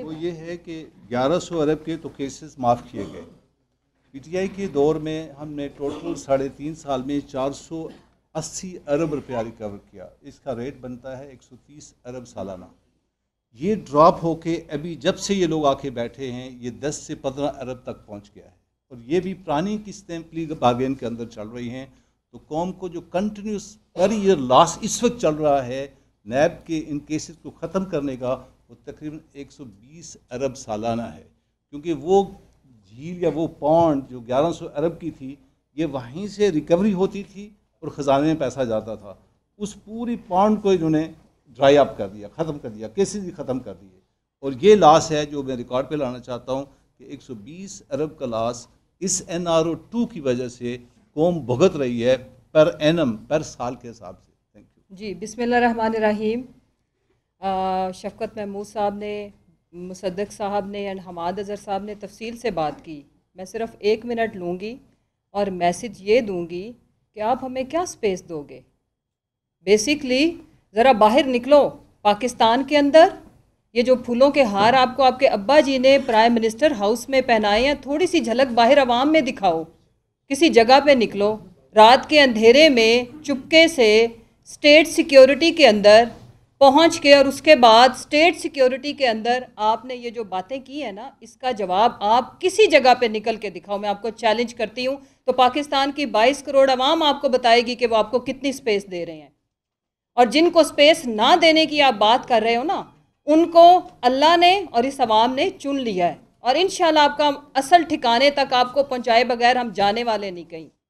वो तो ये है कि 1100 अरब के तो केसेस माफ़ किए गए पीटीआई के दौर में हमने टोटल साढ़े तीन साल में 480 अरब रुपया रिकवर किया इसका रेट बनता है 130 अरब सालाना ये ड्रॉप होके अभी जब से ये लोग आके बैठे हैं ये 10 से 15 अरब तक पहुंच गया है और ये भी पुरानी किस्तें प्ली बागेन के अंदर चल रही हैं तो कौम को जो कंटिन्यूस पर ईयर लॉस इस वक्त चल रहा है नैब के इन केसेस को ख़त्म करने का वो तकरीबन 120 अरब सालाना है क्योंकि वो झील या वो पौंड जो 1100 अरब की थी ये वहीं से रिकवरी होती थी और ख़जाने में पैसा जाता था उस पूरी पौंड को इन्होंने ड्राई अप कर दिया ख़त्म कर दिया कैसे भी ख़त्म कर दिए और ये लाश है जो मैं रिकॉर्ड पे लाना चाहता हूँ कि 120 अरब का लाश इस एन आर ओ टू की वजह से कौम भुगत रही है पर एनम पर साल के हिसाब से थैंक यू जी बिसमिल्ल रहीम शफकत महमूद साहब ने मुसदक साहब ने एंड हमाद अज़र साहब ने तफसील से बात की मैं सिर्फ़ एक मिनट लूँगी और मैसेज ये दूँगी कि आप हमें क्या स्पेस दोगे बेसिकली ज़रा बाहर निकलो पाकिस्तान के अंदर ये जो फूलों के हार आपको आपके अब्बा जी ने प्राइम मिनिस्टर हाउस में पहनाए हैं थोड़ी सी झलक बाहर आवाम में दिखाओ किसी जगह पे निकलो रात के अंधेरे में चुपके से स्टेट सिक्योरिटी के अंदर पहुंच के और उसके बाद स्टेट सिक्योरिटी के अंदर आपने ये जो बातें की है ना इसका जवाब आप किसी जगह पे निकल के दिखाओ मैं आपको चैलेंज करती हूँ तो पाकिस्तान की 22 करोड़ आवाम आपको बताएगी कि वो आपको कितनी स्पेस दे रहे हैं और जिनको स्पेस ना देने की आप बात कर रहे हो ना उनको अल्लाह ने और इस आवाम ने चुन लिया है और इन आपका असल ठिकाने तक आपको पहुँचाए बगैर हम जाने वाले नहीं कहीं